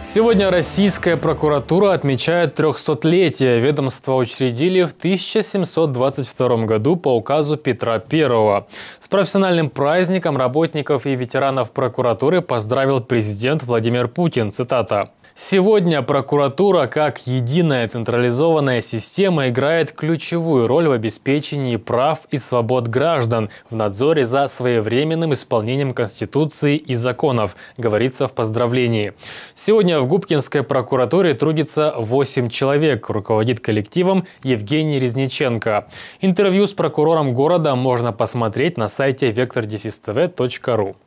Сегодня российская прокуратура отмечает 300-летие. Ведомство учредили в 1722 году по указу Петра I. С профессиональным праздником работников и ветеранов прокуратуры поздравил президент Владимир Путин. Цитата. Сегодня прокуратура как единая централизованная система играет ключевую роль в обеспечении прав и свобод граждан, в надзоре за своевременным исполнением Конституции и законов, говорится в поздравлении. Сегодня в Губкинской прокуратуре трудится 8 человек, руководит коллективом Евгений Резниченко. Интервью с прокурором города можно посмотреть на сайте vectordefistv.ru.